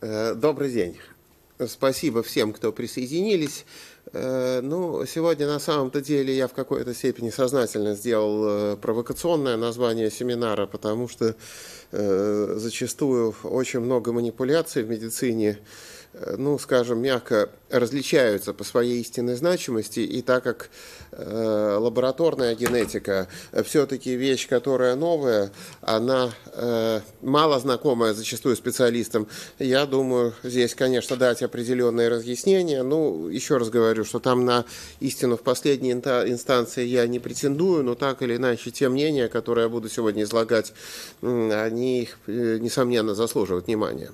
Э, добрый день. Спасибо всем, кто присоединились. Э, ну, сегодня на самом-то деле я в какой-то степени сознательно сделал э, провокационное название семинара, потому что зачастую очень много манипуляций в медицине Э, ну, скажем, мягко различаются по своей истинной значимости, и так как э, лабораторная генетика все-таки вещь, которая новая, она э, мало знакомая зачастую специалистам, я думаю, здесь, конечно, дать определенные разъяснения. Ну, еще раз говорю, что там на истину в последней инстанции я не претендую, но так или иначе те мнения, которые я буду сегодня излагать, они, э, несомненно, заслуживают внимания.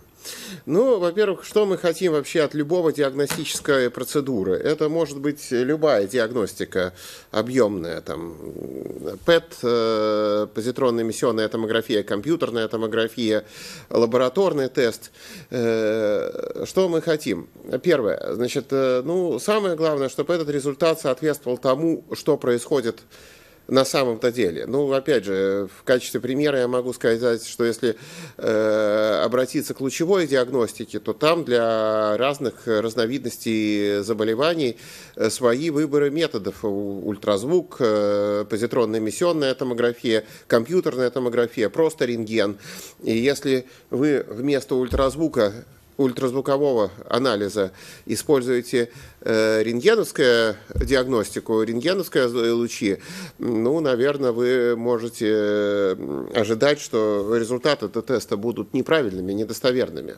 Ну, во-первых, что мы хотим вообще от любого диагностической процедуры? Это может быть любая диагностика объемная, там, ПЭТ, э, позитронная эмиссионная томография, компьютерная томография, лабораторный тест. Э, что мы хотим? Первое, значит, э, ну, самое главное, чтобы этот результат соответствовал тому, что происходит в на самом-то деле. Ну, опять же, в качестве примера я могу сказать, что если э, обратиться к лучевой диагностике, то там для разных разновидностей заболеваний э, свои выборы методов. Ультразвук, э, позитронно-эмиссионная томография, компьютерная томография, просто рентген. И если вы вместо ультразвука ультразвукового анализа используете э, рентгеновскую диагностику, рентгеновские лучи, ну, наверное, вы можете э, ожидать, что результаты этого теста будут неправильными, недостоверными.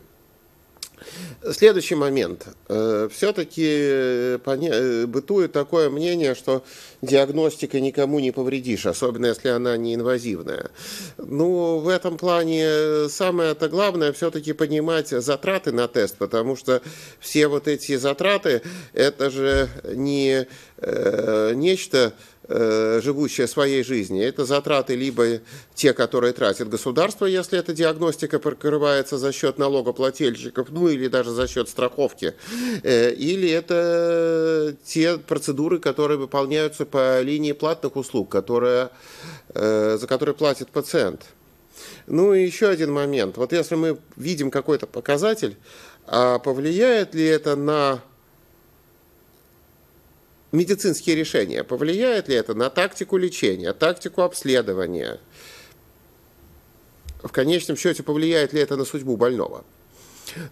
Следующий момент. Э, все-таки э, э, бытует такое мнение, что диагностика никому не повредишь, особенно если она не инвазивная. Ну, в этом плане самое-то главное все-таки понимать затраты на тест, потому что все вот эти затраты, это же не нечто Э, живущая своей жизнью. Это затраты либо те, которые тратит государство, если эта диагностика покрывается за счет налогоплательщиков, ну или даже за счет страховки, э, или это те процедуры, которые выполняются по линии платных услуг, которые, э, за которые платит пациент. Ну и еще один момент. Вот если мы видим какой-то показатель, а повлияет ли это на медицинские решения, повлияет ли это на тактику лечения, тактику обследования? В конечном счете, повлияет ли это на судьбу больного?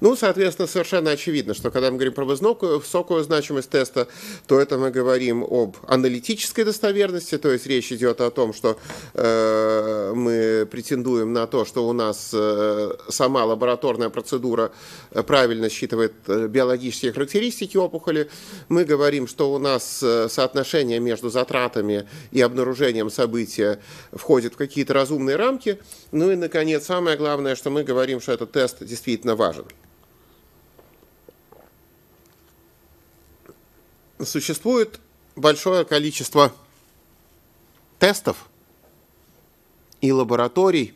Ну, соответственно, совершенно очевидно, что когда мы говорим про высокую значимость теста, то это мы говорим об аналитической достоверности, то есть речь идет о том, что э, мы претендуем на то, что у нас э, сама лабораторная процедура э, правильно считывает э, биологические характеристики опухоли. Мы говорим, что у нас э, соотношение между затратами и обнаружением события входит в какие-то разумные рамки. Ну и, наконец, самое главное, что мы говорим, что этот тест действительно важен. Существует большое количество тестов и лабораторий,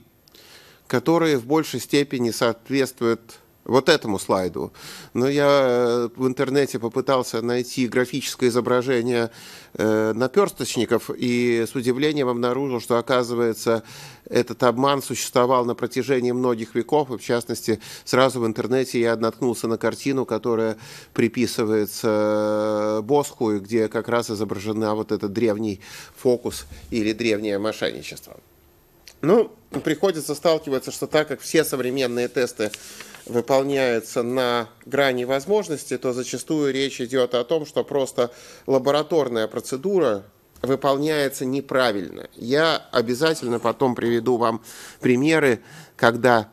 которые в большей степени соответствуют вот этому слайду. Но я э, в интернете попытался найти графическое изображение э, наперсточников и с удивлением обнаружил, что, оказывается, этот обман существовал на протяжении многих веков. И, в частности, сразу в интернете я наткнулся на картину, которая приписывается э, Боску, где как раз изображена вот этот древний фокус или древнее мошенничество. Ну, приходится сталкиваться, что так как все современные тесты выполняются на грани возможности, то зачастую речь идет о том, что просто лабораторная процедура выполняется неправильно. Я обязательно потом приведу вам примеры, когда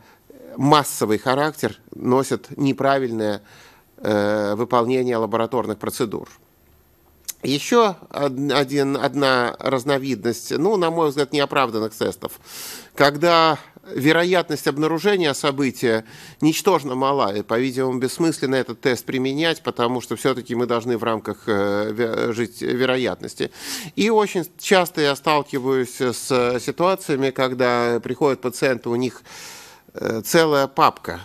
массовый характер носит неправильное э, выполнение лабораторных процедур. Еще один, одна разновидность, ну, на мой взгляд, неоправданных тестов, когда вероятность обнаружения события ничтожно мала, и, по-видимому, бессмысленно этот тест применять, потому что все-таки мы должны в рамках э, жить вероятности. И очень часто я сталкиваюсь с ситуациями, когда приходят пациенты, у них э, целая папка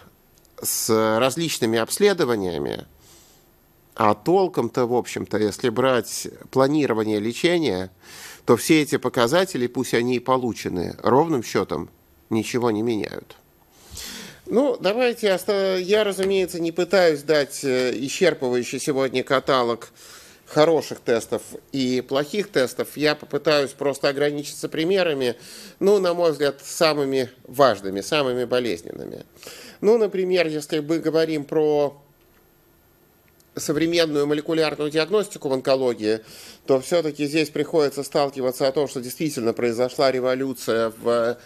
с различными обследованиями, а толком-то, в общем-то, если брать планирование лечения, то все эти показатели, пусть они и получены, ровным счетом ничего не меняют. Ну, давайте, я, разумеется, не пытаюсь дать э, исчерпывающий сегодня каталог хороших тестов и плохих тестов. Я попытаюсь просто ограничиться примерами, ну, на мой взгляд, самыми важными, самыми болезненными. Ну, например, если мы говорим про современную молекулярную диагностику в онкологии, то все-таки здесь приходится сталкиваться о том, что действительно произошла революция в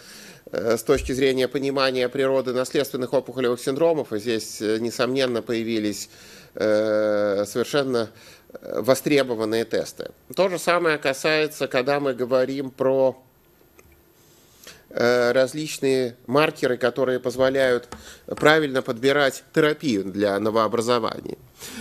э, с точки зрения понимания природы наследственных опухолевых синдромов, и здесь, э, несомненно, появились э, совершенно востребованные тесты. То же самое касается, когда мы говорим про различные маркеры, которые позволяют правильно подбирать терапию для новообразований.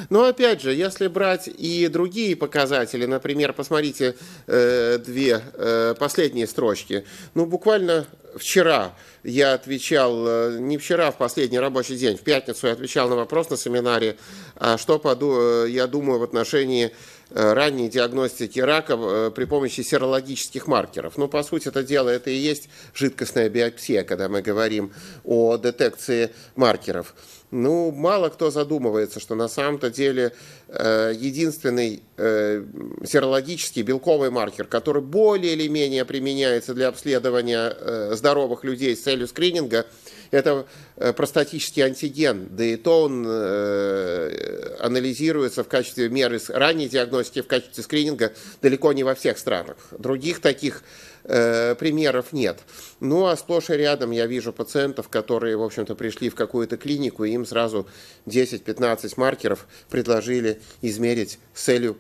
Но опять же, если брать и другие показатели, например, посмотрите э, две э, последние строчки. Ну, буквально вчера я отвечал, э, не вчера, в последний рабочий день, в пятницу я отвечал на вопрос на семинаре, а что поду, э, я думаю в отношении э, ранней диагностики рака при помощи серологических маркеров. Ну, по сути, это дело, это и есть жидкостная биопсия, когда мы говорим о детекции маркеров. Ну, мало кто задумывается, что на самом-то деле э, единственный э, серологический белковый маркер, который более или менее применяется для обследования э, здоровых людей с целью скрининга – это э, простатический антиген, да и то он э, анализируется в качестве меры ранней диагностики, в качестве скрининга далеко не во всех странах. Других таких э, примеров нет. Ну, а сплошь и рядом я вижу пациентов, которые, в общем-то, пришли в какую-то клинику, и им сразу 10-15 маркеров предложили измерить с целью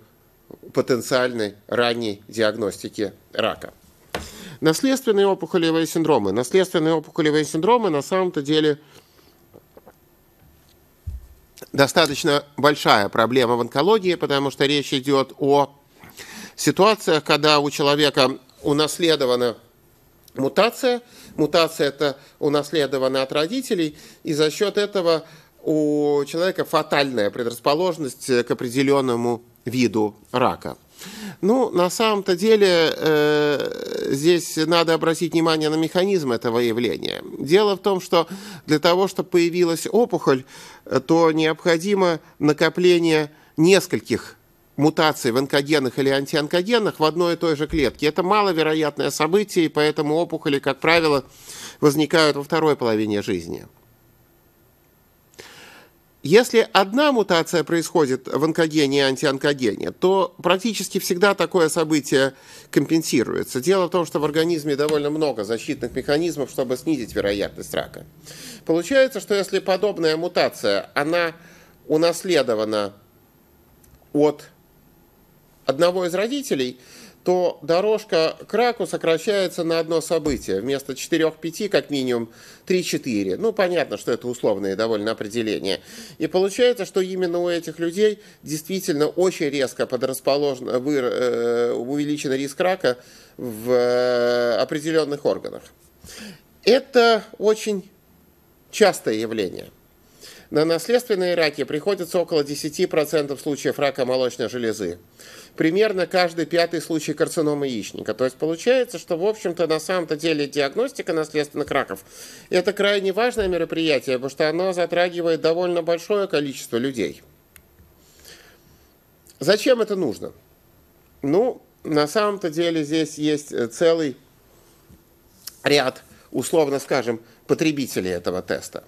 потенциальной ранней диагностики рака. Наследственные опухолевые синдромы. Наследственные опухолевые синдромы на самом-то деле достаточно большая проблема в онкологии, потому что речь идет о ситуациях, когда у человека унаследована мутация. Мутация это унаследована от родителей, и за счет этого у человека фатальная предрасположенность к определенному виду рака. Ну, на самом-то деле, э, здесь надо обратить внимание на механизм этого явления. Дело в том, что для того, чтобы появилась опухоль, э, то необходимо накопление нескольких мутаций в онкогенах или антионкогенах в одной и той же клетке. Это маловероятное событие, и поэтому опухоли, как правило, возникают во второй половине жизни. Если одна мутация происходит в онкогене и антионкогене, то практически всегда такое событие компенсируется. Дело в том, что в организме довольно много защитных механизмов, чтобы снизить вероятность рака. Получается, что если подобная мутация, она унаследована от одного из родителей – то дорожка к раку сокращается на одно событие. Вместо 4-5, как минимум, 3-4. Ну, понятно, что это условные довольно определения. И получается, что именно у этих людей действительно очень резко подрасположен, вы, э, увеличен риск рака в э, определенных органах. Это очень частое явление. На наследственные раки приходится около 10% случаев рака молочной железы примерно каждый пятый случай карцинома яичника. То есть получается, что, в общем-то, на самом-то деле диагностика наследственных раков – это крайне важное мероприятие, потому что оно затрагивает довольно большое количество людей. Зачем это нужно? Ну, на самом-то деле здесь есть э, целый ряд, условно скажем, потребителей этого теста.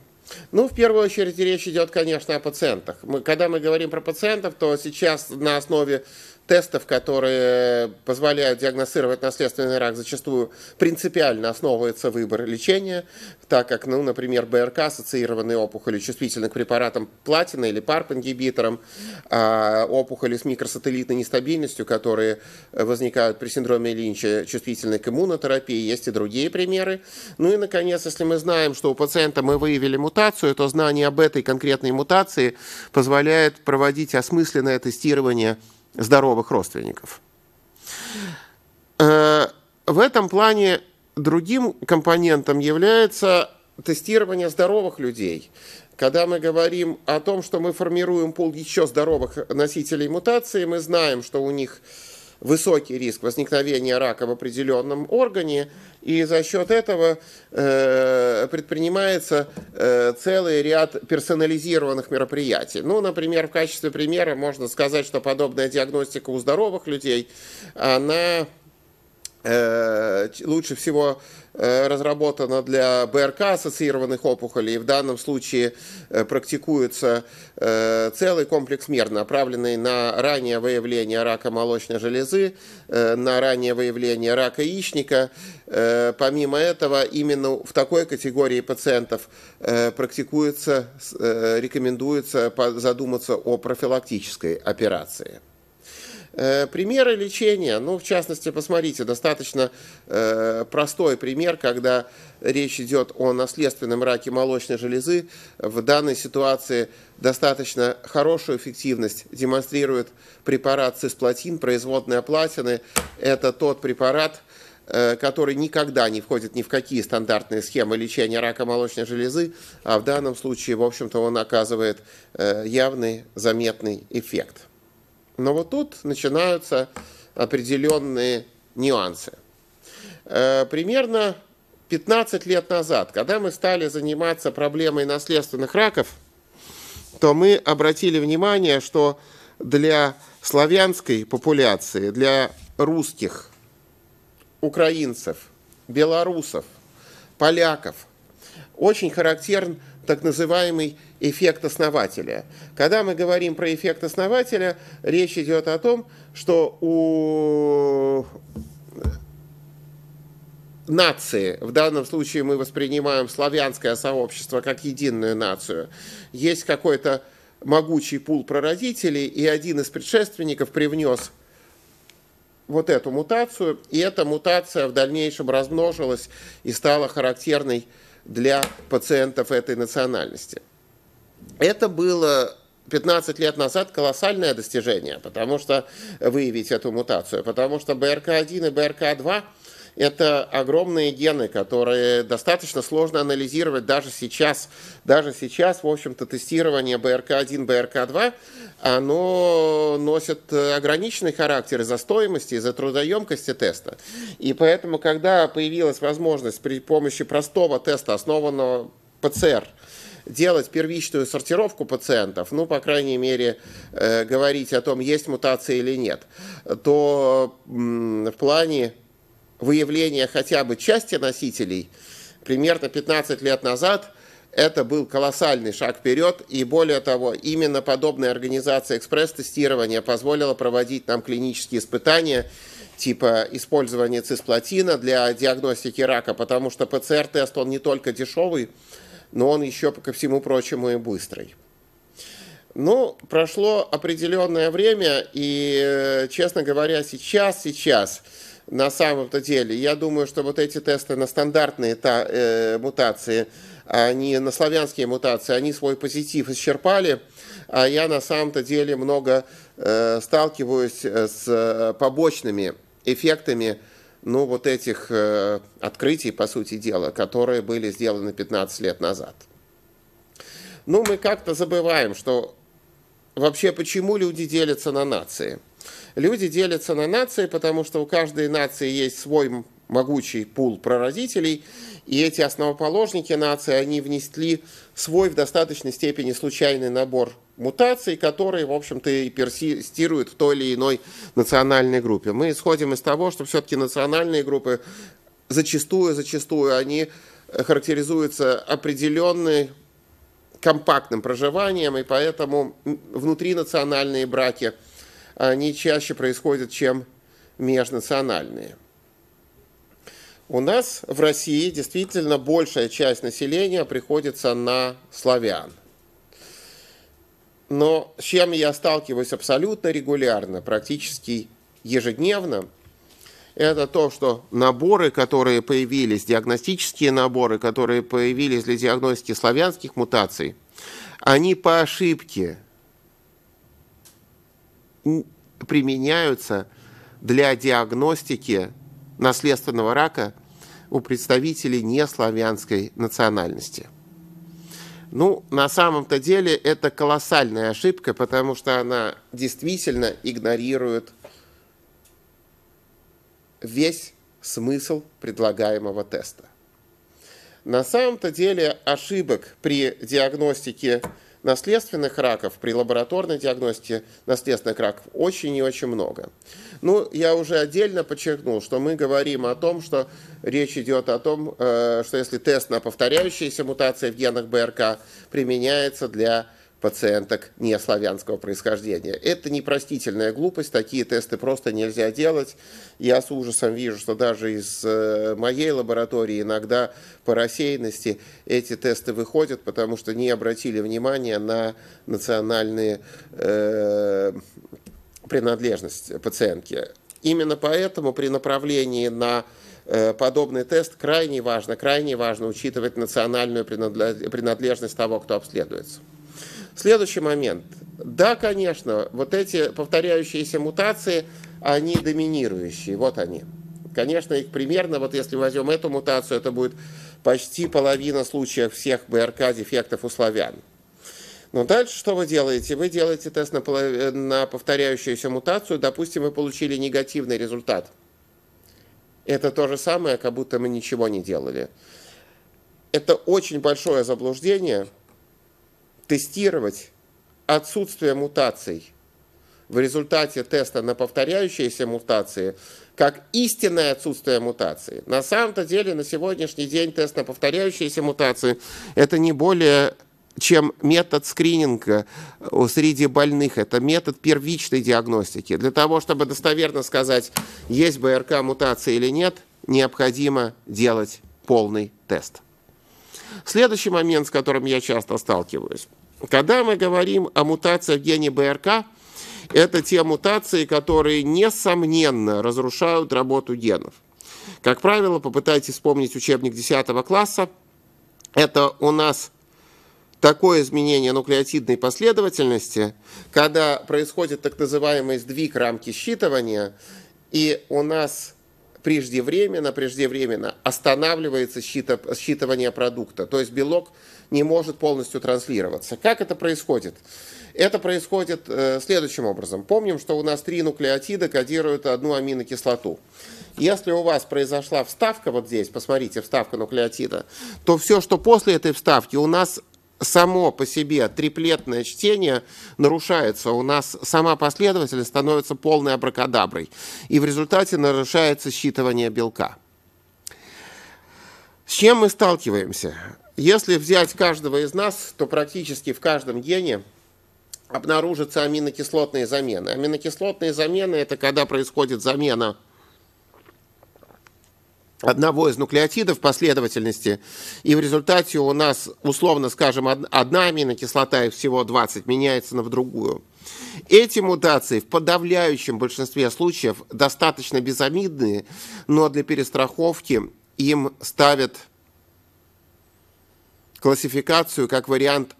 Ну, в первую очередь речь идет, конечно, о пациентах. Мы, когда мы говорим про пациентов, то сейчас на основе тестов, которые позволяют диагностировать наследственный рак, зачастую принципиально основывается выбор лечения, так как, ну, например, БРК, ассоциированные опухоли, чувствительны к препаратам платина или ПАРП-ингибиторам, а опухоли с микросателлитной нестабильностью, которые возникают при синдроме Линча, чувствительны к иммунотерапии, есть и другие примеры. Ну и, наконец, если мы знаем, что у пациента мы выявили мутацию, то знание об этой конкретной мутации позволяет проводить осмысленное тестирование здоровых родственников. Э, в этом плане другим компонентом является тестирование здоровых людей. Когда мы говорим о том, что мы формируем пол еще здоровых носителей мутации, мы знаем, что у них высокий риск возникновения рака в определенном органе, и за счет этого э, предпринимается э, целый ряд персонализированных мероприятий. Ну, например, в качестве примера можно сказать, что подобная диагностика у здоровых людей, она Э, лучше всего э, разработана для БРК ассоциированных опухолей. И в данном случае э, практикуется целый комплекс мер, направленный на раннее выявление рака молочной железы, на раннее выявление рака яичника. Помимо этого, именно в такой категории пациентов практикуется, рекомендуется задуматься о профилактической операции. Э, примеры лечения, ну, в частности, посмотрите, достаточно э, простой пример, когда речь идет о наследственном раке молочной железы. В данной ситуации достаточно хорошую эффективность демонстрирует препарат цисплатин, производная платины. Это тот препарат, э, который никогда не входит ни в какие стандартные схемы лечения рака молочной железы, а в данном случае, в общем-то, он оказывает э, явный заметный эффект. Но вот тут начинаются определенные нюансы. Э, примерно 15 лет назад, когда мы стали заниматься проблемой наследственных раков, то мы обратили внимание, что для славянской популяции, для русских, украинцев, белорусов, поляков очень характерен так называемый эффект основателя. Когда мы говорим про эффект основателя, речь идет о том, что у нации, в данном случае мы воспринимаем славянское сообщество как единую нацию, есть какой-то могучий пул прародителей, и один из предшественников привнес вот эту мутацию, и эта мутация в дальнейшем размножилась и стала характерной для пациентов этой национальности. Это было 15 лет назад колоссальное достижение, потому что выявить эту мутацию, потому что БРК1 и БРК2 это огромные гены, которые достаточно сложно анализировать даже сейчас. Даже сейчас, в общем-то, тестирование БРК-1, БРК-2, оно носит ограниченный характер из-за стоимости, из-за трудоемкости теста. И поэтому, когда появилась возможность при помощи простого теста, основанного ПЦР, делать первичную сортировку пациентов, ну, по крайней мере, э, говорить о том, есть мутация или нет, то в плане выявления хотя бы части носителей примерно 15 лет назад – это был колоссальный шаг вперед, и более того, именно подобная организация экспресс-тестирования позволила проводить нам клинические испытания типа использования цисплатина для диагностики рака, потому что ПЦР-тест, он не только дешевый, но он еще, ко всему прочему, и быстрый. Ну, прошло определенное время, и, э, честно говоря, сейчас, сейчас, на самом-то деле, я думаю, что вот эти тесты на стандартные та, э, мутации, они на славянские мутации, они свой позитив исчерпали, а я на самом-то деле много э, сталкиваюсь э, с э, побочными эффектами ну, вот этих э, открытий, по сути дела, которые были сделаны 15 лет назад. Ну, мы как-то забываем, что вообще почему люди делятся на нации. Люди делятся на нации, потому что у каждой нации есть свой могучий пул прародителей, и эти основоположники нации, они внесли свой в достаточной степени случайный набор мутаций, которые, в общем-то, и персистируют в той или иной национальной группе. Мы исходим из того, что все-таки национальные группы зачастую, зачастую они э, характеризуются определенной компактным проживанием, и поэтому внутринациональные браки, они чаще происходят, чем межнациональные. У нас в России действительно большая часть населения приходится на славян. Но с чем я сталкиваюсь абсолютно регулярно, практически ежедневно, это то, что наборы, которые появились, диагностические наборы, которые появились для диагностики славянских мутаций, они по ошибке применяются для диагностики наследственного рака у представителей неславянской национальности. Ну, на самом-то деле это колоссальная ошибка, потому что она действительно игнорирует весь смысл предлагаемого теста. На самом-то деле ошибок при диагностике наследственных раков, при лабораторной диагностике наследственных раков очень и очень много. Ну, я уже отдельно подчеркнул, что мы говорим о том, что речь идет о том, э, что если тест на повторяющиеся мутации в генах БРК применяется для пациенток не славянского происхождения. Это непростительная глупость, такие тесты просто нельзя делать. Я с ужасом вижу, что даже из э, моей лаборатории иногда по рассеянности эти тесты выходят, потому что не обратили внимания на национальные э, принадлежность пациентки. Именно поэтому при направлении на э, подобный тест крайне важно, крайне важно учитывать национальную принадлежность того, кто обследуется. Следующий момент. Да, конечно, вот эти повторяющиеся мутации, они доминирующие, вот они. Конечно, их примерно, вот если возьмем эту мутацию, это будет почти половина случаев всех БРК-дефектов у славян. Но ну, дальше что вы делаете? Вы делаете тест на, э, на повторяющуюся мутацию. Допустим, вы получили негативный результат. Это то же самое, как будто мы ничего не делали. Это очень большое заблуждение тестировать отсутствие мутаций в результате теста на повторяющиеся мутации как истинное отсутствие мутации. На самом-то деле на сегодняшний день тест на повторяющиеся мутации это не более чем метод скрининга э, среди больных. Это метод первичной диагностики. Для того, чтобы достоверно сказать, есть БРК мутация или нет, необходимо делать полный тест. Следующий момент, с которым я часто сталкиваюсь. Когда мы говорим о мутациях в гене БРК, это те мутации, которые, несомненно, разрушают работу генов. Как правило, попытайтесь вспомнить учебник 10 класса. Это у нас такое изменение нуклеотидной последовательности, когда происходит так называемый сдвиг рамки считывания, и у нас преждевременно, преждевременно останавливается считывание продукта. То есть белок не может полностью транслироваться. Как это происходит? Это происходит э, следующим образом. Помним, что у нас три нуклеотида кодируют одну аминокислоту. Если у вас произошла вставка вот здесь, посмотрите, вставка нуклеотида, то все, что после этой вставки, у нас само по себе триплетное чтение нарушается. У нас сама последовательность становится полной абракадаброй. И в результате нарушается считывание белка. С чем мы сталкиваемся? Если взять каждого из нас, то практически в каждом гене обнаружатся аминокислотные замены. Аминокислотные замены – это когда происходит замена – одного из нуклеотидов последовательности, и в результате у нас, условно скажем, одна аминокислота, и всего 20, меняется на в другую. Эти мутации в подавляющем большинстве случаев достаточно безобидные, но для перестраховки им ставят классификацию как вариант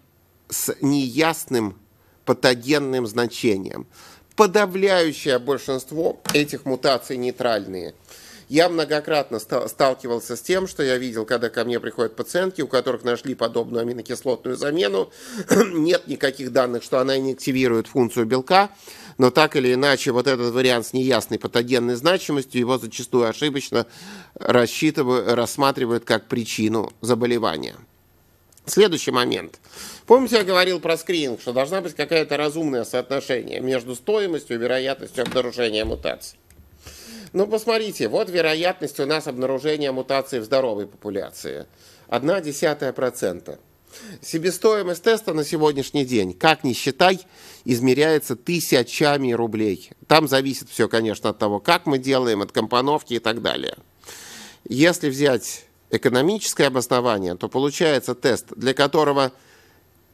с неясным патогенным значением. Подавляющее большинство этих мутаций нейтральные – я многократно сталкивался с тем, что я видел, когда ко мне приходят пациентки, у которых нашли подобную аминокислотную замену. Нет никаких данных, что она не активирует функцию белка, но так или иначе вот этот вариант с неясной патогенной значимостью его зачастую ошибочно рассчитывают, рассматривают как причину заболевания. Следующий момент. Помните, я говорил про скрининг, что должна быть какая то разумное соотношение между стоимостью и вероятностью обнаружения мутаций. Ну, посмотрите, вот вероятность у нас обнаружения мутации в здоровой популяции. Одна десятая процента. Себестоимость теста на сегодняшний день, как ни считай, измеряется тысячами рублей. Там зависит все, конечно, от того, как мы делаем, от компоновки и так далее. Если взять экономическое обоснование, то получается тест, для которого –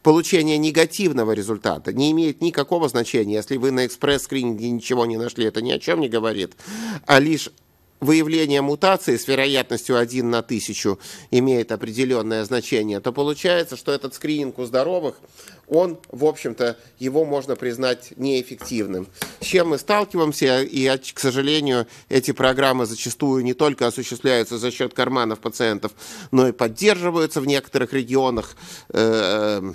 получение негативного результата не имеет никакого значения. Если вы на экспресс-скрининге ничего не нашли, это ни о чем не говорит, а лишь выявление мутации с вероятностью 1 на 1000 имеет определенное значение, то получается, что этот скрининг у здоровых, он, в общем-то, его можно признать неэффективным. С чем мы сталкиваемся, и, а, к сожалению, эти программы зачастую не только осуществляются за счет карманов пациентов, но и поддерживаются в некоторых регионах. Э -э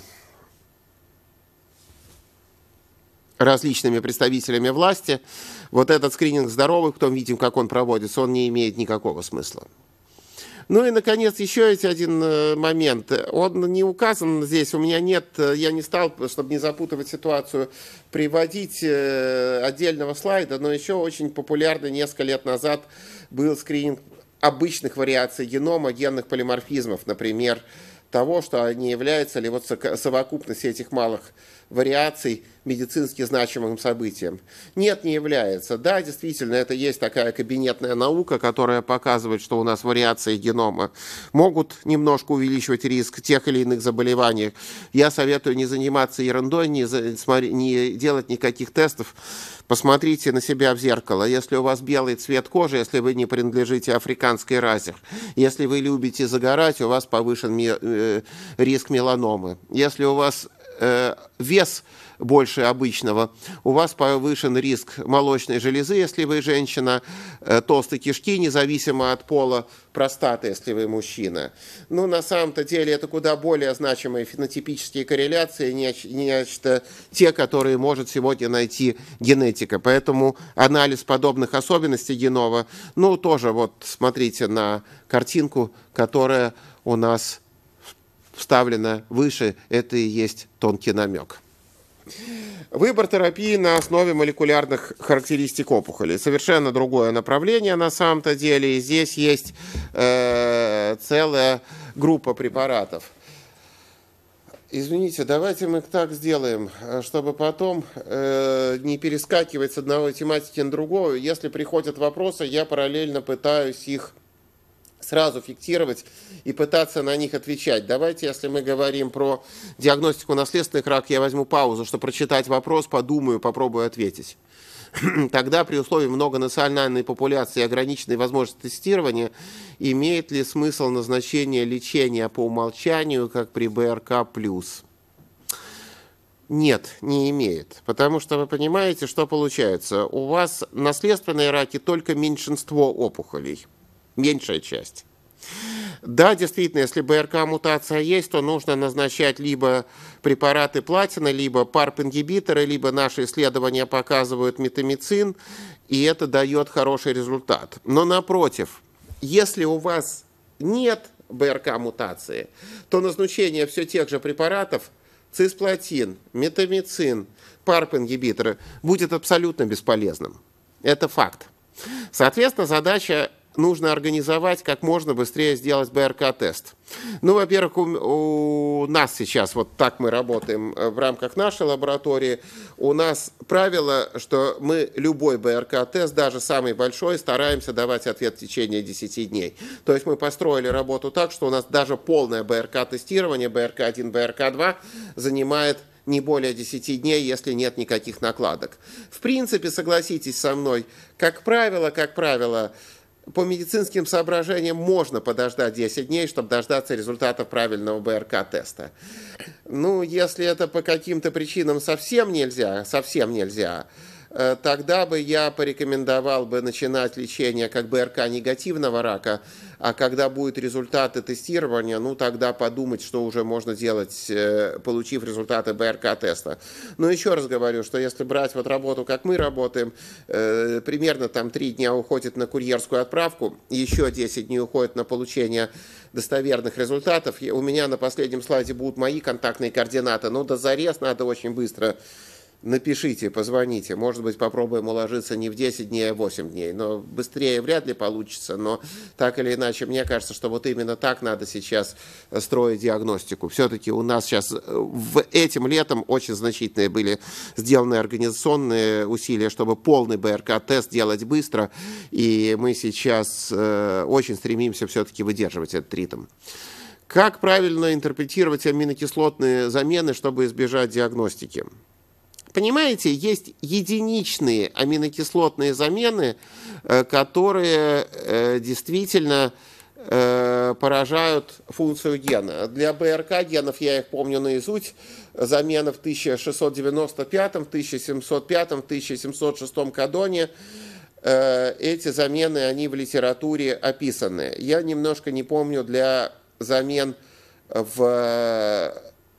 различными представителями власти, вот этот скрининг здоровых, в том виде, как он проводится, он не имеет никакого смысла. Ну и, наконец, еще есть один э, момент. Он не указан здесь, у меня нет, э, я не стал, чтобы не запутывать ситуацию, приводить э, отдельного слайда, но еще очень популярный несколько лет назад был скрининг обычных вариаций генома, генных полиморфизмов, например, того, что они являются ли вот совокупность этих малых вариаций медицински значимым событием? Нет, не является. Да, действительно, это есть такая кабинетная наука, которая показывает, что у нас вариации генома могут немножко увеличивать риск тех или иных заболеваний. Я советую не заниматься ерундой, не, за, не делать никаких тестов. Посмотрите на себя в зеркало. Если у вас белый цвет кожи, если вы не принадлежите африканской расе, если вы любите загорать, у вас повышен ми э, риск меланомы. Если у вас Э, вес больше обычного, у вас повышен риск молочной железы, если вы женщина, э, толстой кишки, независимо от пола, простаты, если вы мужчина. Ну, на самом-то деле, это куда более значимые фенотипические корреляции, нечто те, которые может сегодня найти генетика. Поэтому анализ подобных особенностей генома, ну, тоже вот смотрите на картинку, которая у нас вставлено выше, это и есть тонкий намек. Выбор терапии на основе молекулярных характеристик опухоли. Совершенно другое направление на самом-то деле. И здесь есть э, целая группа препаратов. Извините, давайте мы так сделаем, э, чтобы потом э, не перескакивать с одного тематики на другую. Если приходят вопросы, я параллельно пытаюсь их сразу фиксировать и пытаться на них отвечать. Давайте, если мы говорим про диагностику наследственных рак, я возьму паузу, чтобы прочитать вопрос, подумаю, попробую ответить. Тогда при условии многонациональной популяции и ограниченной возможности тестирования, имеет ли смысл назначение лечения по умолчанию, как при БРК+. Нет, не имеет. Потому что вы понимаете, что получается. У вас наследственные раки только меньшинство опухолей – меньшая часть. Да, действительно, если БРК-мутация есть, то нужно назначать либо препараты платина, либо парп-ингибиторы, либо наши исследования показывают метамицин, и это дает хороший результат. Но напротив, если у вас нет БРК-мутации, то назначение все тех же препаратов цисплатин, метамицин, парп-ингибиторы будет абсолютно бесполезным. Это факт. Соответственно, задача нужно организовать как можно быстрее сделать БРК-тест. Ну, во-первых, у, у нас сейчас, вот так мы работаем э, в рамках нашей лаборатории, у нас правило, что мы любой БРК-тест, даже самый большой, стараемся давать ответ в течение 10 дней. То есть мы построили работу так, что у нас даже полное БРК-тестирование, БРК-1, БРК-2, занимает не более 10 дней, если нет никаких накладок. В принципе, согласитесь со мной, как правило, как правило, по медицинским соображениям можно подождать 10 дней, чтобы дождаться результатов правильного БРК-теста. Ну, если это по каким-то причинам совсем нельзя, совсем нельзя, Э, тогда бы я порекомендовал бы начинать лечение как БРК негативного рака, а когда будут результаты тестирования, ну тогда подумать, что уже можно делать, э, получив результаты БРК-теста. Но еще раз говорю, что если брать вот работу, как мы работаем, э, примерно там три дня уходит на курьерскую отправку, еще 10 дней уходит на получение достоверных результатов. У меня на последнем слайде будут мои контактные координаты, но до зарез надо очень быстро напишите, позвоните. Может быть, попробуем уложиться не в 10 дней, а в 8 дней. Но быстрее вряд ли получится. Но так или иначе, мне кажется, что вот именно так надо сейчас строить диагностику. Все-таки у нас сейчас э, в этим летом очень значительные были сделаны организационные усилия, чтобы полный БРК-тест делать быстро. И мы сейчас э, очень стремимся все-таки выдерживать этот ритм. Как правильно интерпретировать аминокислотные замены, чтобы избежать диагностики? понимаете, есть единичные аминокислотные замены, э, которые э, действительно э, поражают функцию гена. Для БРК генов, я их помню наизусть, замена в 1695, 1705, 1706 кадоне. Эти замены, они в литературе описаны. Я немножко не помню для замен в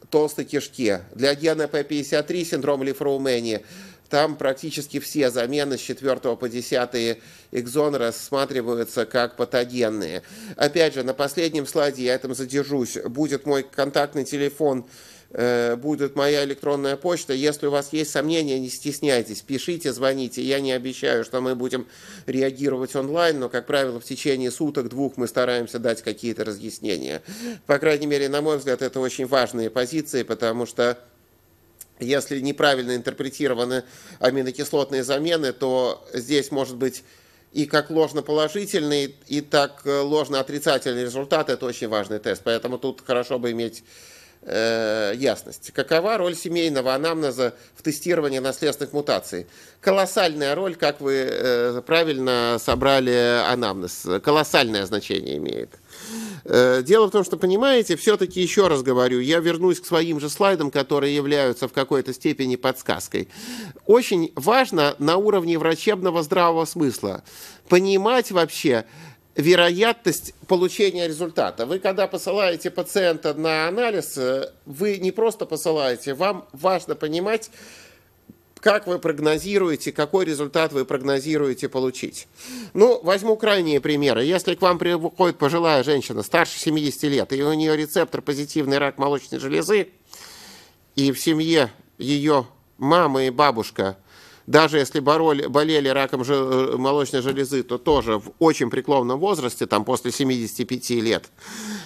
толстой кишке. Для гена P53 синдром лифроумении там практически все замены с 4 по 10 экзон рассматриваются как патогенные. Опять же, на последнем слайде я этом задержусь. Будет мой контактный телефон Э, будет моя электронная почта. Если у вас есть сомнения, не стесняйтесь, пишите, звоните. Я не обещаю, что мы будем реагировать онлайн, но, как правило, в течение суток-двух мы стараемся дать какие-то разъяснения. По крайней мере, на мой взгляд, это очень важные позиции, потому что если неправильно интерпретированы аминокислотные замены, то здесь может быть и как ложноположительный, и так э, ложно-отрицательный результат. Это очень важный тест, поэтому тут хорошо бы иметь э, ясности. Какова роль семейного анамнеза в тестировании наследственных мутаций? Колоссальная роль, как вы э, правильно собрали анамнез. Колоссальное значение имеет. Э, дело в том, что, понимаете, все-таки еще раз говорю, я вернусь к своим же слайдам, которые являются в какой-то степени подсказкой. Очень важно на уровне врачебного здравого смысла понимать вообще, вероятность получения результата. Вы когда посылаете пациента на анализ, э, вы не просто посылаете, вам важно понимать, как вы прогнозируете, какой результат вы прогнозируете получить. Ну, возьму крайние примеры. Если к вам приходит пожилая женщина старше 70 лет, и у нее рецептор позитивный рак молочной железы, и в семье ее мама и бабушка – даже если бороли, болели раком же э, молочной железы, то тоже в очень преклонном возрасте, там после 75 лет,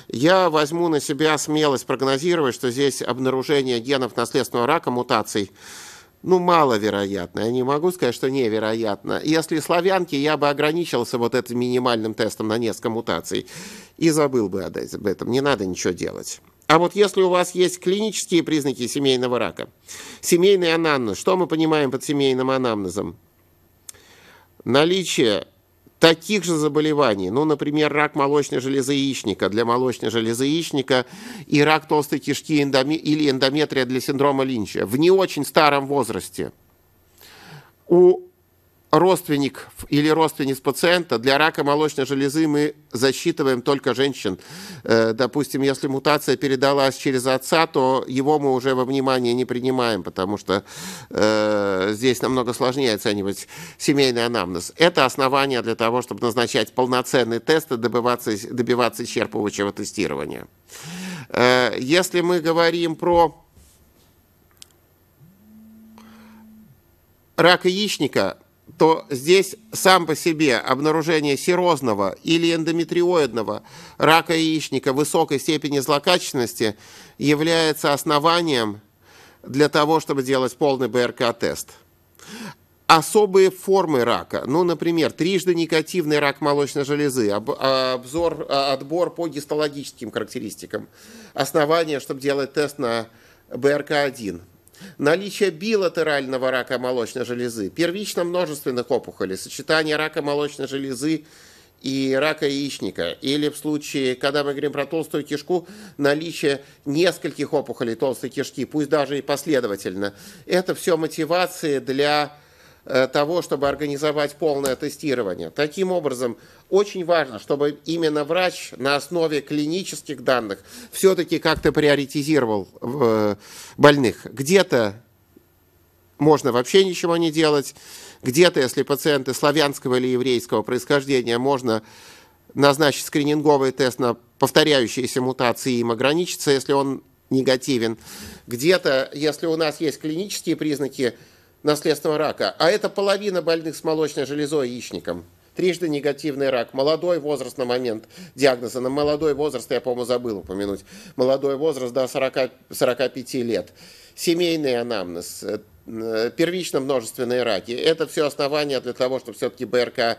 я возьму на себя смелость прогнозировать, что здесь обнаружение генов наследственного рака, мутаций, ну, маловероятно. Я не могу сказать, что невероятно. Если славянки, я бы ограничился вот этим минимальным тестом на несколько мутаций и забыл бы об этом. Не надо ничего делать. А вот если у вас есть клинические признаки семейного рака, семейный анамнез, что мы понимаем под семейным анамнезом? Наличие таких же заболеваний, ну, например, рак молочной железы яичника для молочной железы яичника и рак толстой кишки эндоме... или эндометрия для синдрома Линча в не очень старом возрасте. У родственник или родственниц пациента, для рака молочной железы мы засчитываем только женщин. Э, допустим, если мутация передалась через отца, то его мы уже во внимание не принимаем, потому что э, здесь намного сложнее оценивать семейный анамнез. Это основание для того, чтобы назначать полноценные тесты, добиваться, добиваться исчерпывающего тестирования. Э, если мы говорим про рак яичника, то здесь сам по себе обнаружение серозного или эндометриоидного рака яичника высокой степени злокачественности является основанием для того, чтобы делать полный БРК-тест. Особые формы рака, ну, например, трижды негативный рак молочной железы, обзор, а, отбор по гистологическим характеристикам, основание, чтобы делать тест на БРК-1 – наличие билатерального рака молочной железы, первично-множественных опухолей, сочетание рака молочной железы и рака яичника, или в случае, когда мы говорим про толстую кишку, наличие нескольких опухолей толстой кишки, пусть даже и последовательно. Это все мотивации для Э, того, чтобы организовать полное тестирование. Таким образом, очень важно, чтобы именно врач на основе клинических данных все-таки как-то приоритизировал э, больных. Где-то можно вообще ничего не делать, где-то, если пациенты славянского или еврейского происхождения, можно назначить скрининговый тест на повторяющиеся мутации и им ограничиться, если он негативен. Где-то, если у нас есть клинические признаки наследственного рака, а это половина больных с молочной железой яичником. Трижды негативный рак. Молодой возраст на момент диагноза. На молодой возраст, я, по-моему, забыл упомянуть. Молодой возраст до 40, 45 лет. Семейный анамнез. Э, э, Первично-множественные раки. Это все основания для того, чтобы все-таки БРК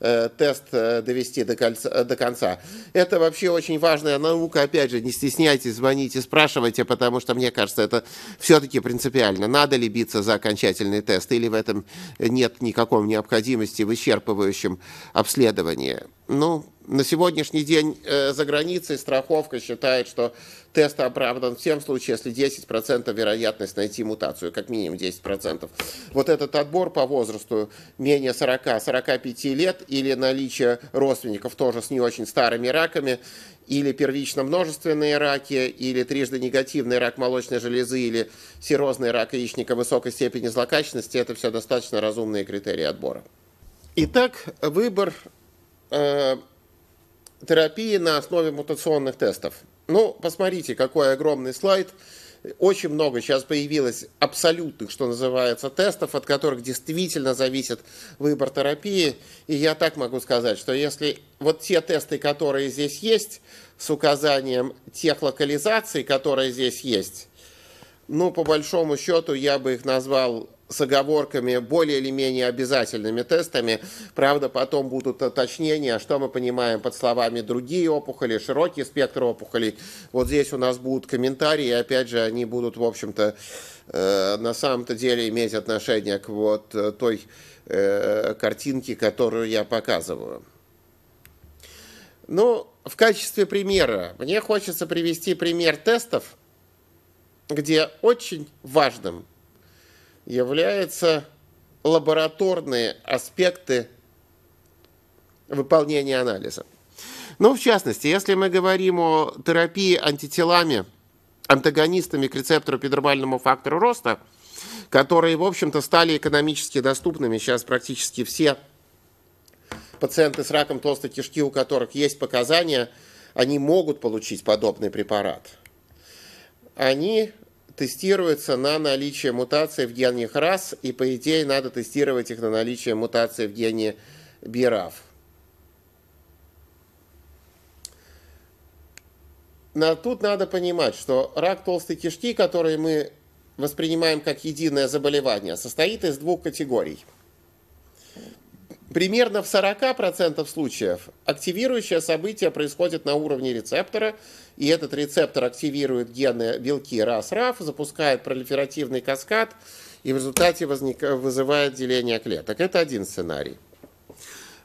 Э, тест э, довести до, кольца, э, до конца. Это вообще очень важная наука. Опять же, не стесняйтесь, звоните, спрашивайте, потому что, мне кажется, это все-таки принципиально. Надо ли биться за окончательный тест или в этом нет никакой необходимости в исчерпывающем обследовании? Ну, на сегодняшний день э, за границей страховка считает, что тест оправдан в тем случае, если 10% вероятность найти мутацию, как минимум 10%. Вот этот отбор по возрасту менее 40-45 лет или наличие родственников тоже с не очень старыми раками, или первично-множественные раки, или трижды негативный рак молочной железы, или серозный рак яичника высокой степени злокачественности, это все достаточно разумные критерии отбора. Итак, выбор э терапии на основе мутационных тестов. Ну, посмотрите, какой огромный слайд. Очень много сейчас появилось абсолютных, что называется, тестов, от которых действительно зависит выбор терапии. И я так могу сказать, что если вот те тесты, которые здесь есть, с указанием тех локализаций, которые здесь есть, ну, по большому счету, я бы их назвал с оговорками, более или менее обязательными тестами. Правда, потом будут уточнения, что мы понимаем под словами «другие опухоли», «широкий спектр опухолей». Вот здесь у нас будут комментарии, опять же, они будут, в общем-то, э, на самом-то деле иметь отношение к вот э, той э, картинке, которую я показываю. Ну, в качестве примера, мне хочется привести пример тестов, где очень важным являются лабораторные аспекты выполнения анализа. Ну, в частности, если мы говорим о терапии антителами, антагонистами к рецептору эпидермальному фактору роста, которые, в общем-то, стали экономически доступными, сейчас практически все пациенты с раком толстой кишки, у которых есть показания, они могут получить подобный препарат. Они тестируется на наличие мутаций в гене ХРАС, и по идее надо тестировать их на наличие мутаций в гене БИРАФ. Но тут надо понимать, что рак толстой кишки, который мы воспринимаем как единое заболевание, состоит из двух категорий – Примерно в 40% случаев активирующее событие происходит на уровне рецептора, и этот рецептор активирует гены белки RAS-RAF, запускает пролиферативный каскад и в результате возник... вызывает деление клеток. Это один сценарий.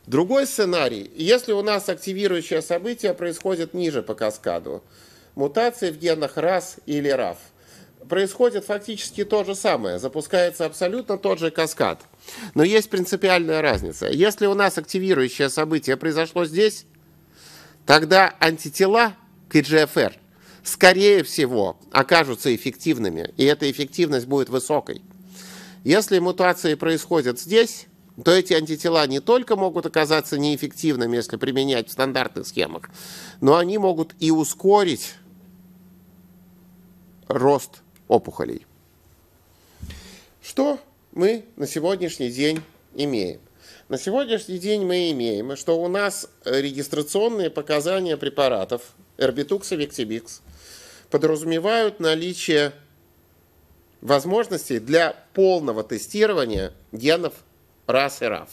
Другой сценарий, если у нас активирующее событие происходит ниже по каскаду, мутации в генах RAS или RAF – происходит фактически то же самое, запускается абсолютно тот же каскад. Но есть принципиальная разница. Если у нас активирующее событие произошло здесь, тогда антитела к EGFR, скорее всего, окажутся эффективными, и эта эффективность будет высокой. Если мутации происходят здесь, то эти антитела не только могут оказаться неэффективными, если применять в стандартных схемах, но они могут и ускорить рост опухолей. Что мы на сегодняшний день имеем? На сегодняшний день мы имеем, что у нас регистрационные показания препаратов Эрбитукс и Виктибикс подразумевают наличие возможностей для полного тестирования генов РАС и РАФ.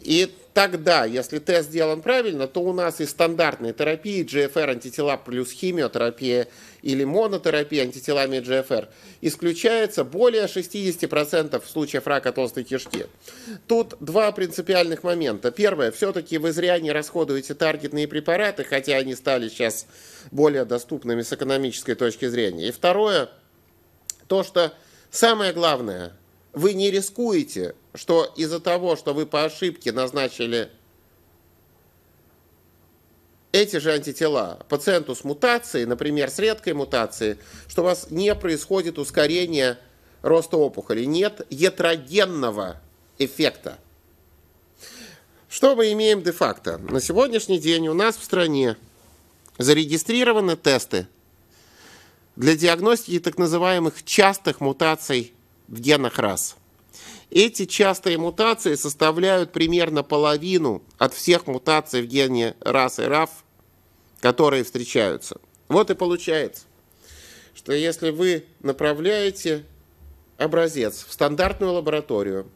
И тогда, если тест сделан правильно, то у нас и стандартные терапии GFR антитела плюс химиотерапия – или монотерапии антителами GFR, исключается более 60% случаев рака толстой кишки. Тут два принципиальных момента. Первое, все-таки вы зря не расходуете таргетные препараты, хотя они стали сейчас более доступными с экономической точки зрения. И второе, то, что самое главное, вы не рискуете, что из-за того, что вы по ошибке назначили эти же антитела пациенту с мутацией, например, с редкой мутацией, что у вас не происходит ускорение роста опухоли, нет ятрогенного эффекта. Что мы имеем де-факто? На сегодняшний день у нас в стране зарегистрированы тесты для диагностики так называемых частых мутаций в генах рас – эти частые мутации составляют примерно половину от всех мутаций в гене RAS и RAF, которые встречаются. Вот и получается, что если вы направляете образец в стандартную лабораторию,